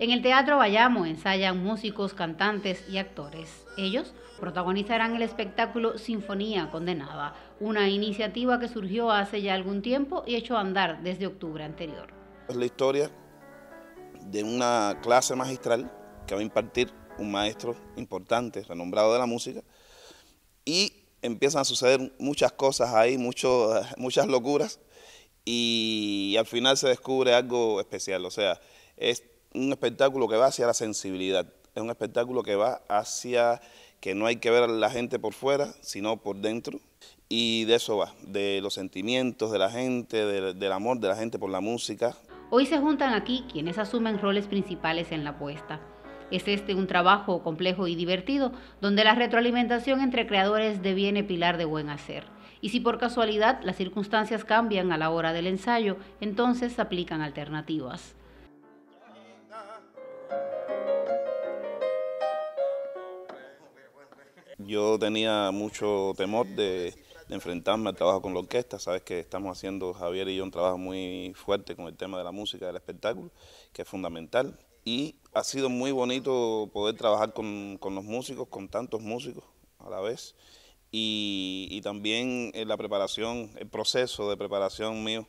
En el Teatro Bayamo ensayan músicos, cantantes y actores. Ellos protagonizarán el espectáculo Sinfonía Condenada, una iniciativa que surgió hace ya algún tiempo y echó a andar desde octubre anterior. Es la historia de una clase magistral que va a impartir un maestro importante, renombrado de la música, y empiezan a suceder muchas cosas ahí, muchas locuras, y al final se descubre algo especial, o sea, es un espectáculo que va hacia la sensibilidad, es un espectáculo que va hacia que no hay que ver a la gente por fuera, sino por dentro. Y de eso va, de los sentimientos de la gente, del amor de la gente por la música. Hoy se juntan aquí quienes asumen roles principales en la apuesta. Es este un trabajo complejo y divertido, donde la retroalimentación entre creadores deviene pilar de buen hacer. Y si por casualidad las circunstancias cambian a la hora del ensayo, entonces se aplican alternativas. Yo tenía mucho temor de, enfrentarme al trabajo con la orquesta. Sabes que estamos haciendo, Javier y yo, un trabajo muy fuerte con el tema de la música, del espectáculo, que es fundamental. Y ha sido muy bonito poder trabajar con, los músicos, con tantos músicos a la vez. Y, también la preparación, el proceso de preparación mío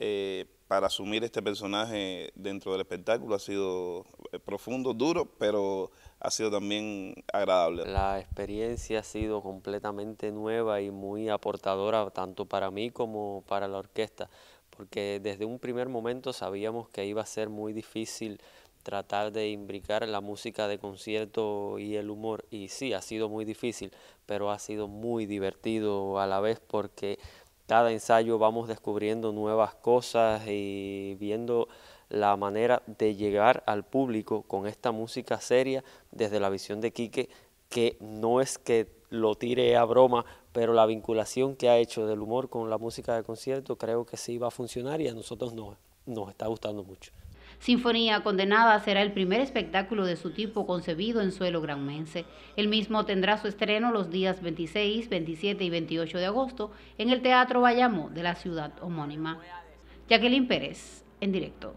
eh, para asumir este personaje dentro del espectáculo ha sido eh, profundo, duro, pero ha sido también agradable. La experiencia ha sido completamente nueva y muy aportadora tanto para mí como para la orquesta, porque desde un primer momento sabíamos que iba a ser muy difícil tratar de imbricar la música de concierto y el humor. Y sí, ha sido muy difícil, pero ha sido muy divertido a la vez porque cada ensayo vamos descubriendo nuevas cosas y viendo la manera de llegar al público con esta música seria desde la visión de Quique, que no es que lo tire a broma, pero la vinculación que ha hecho del humor con la música de concierto creo que sí va a funcionar y a nosotros nos, nos está gustando mucho. Sinfonía Condenada será el primer espectáculo de su tipo concebido en suelo granmense. El mismo tendrá su estreno los días 26, 27 y 28 de agosto en el Teatro Bayamo de la ciudad homónima. Jacqueline Pérez, en directo.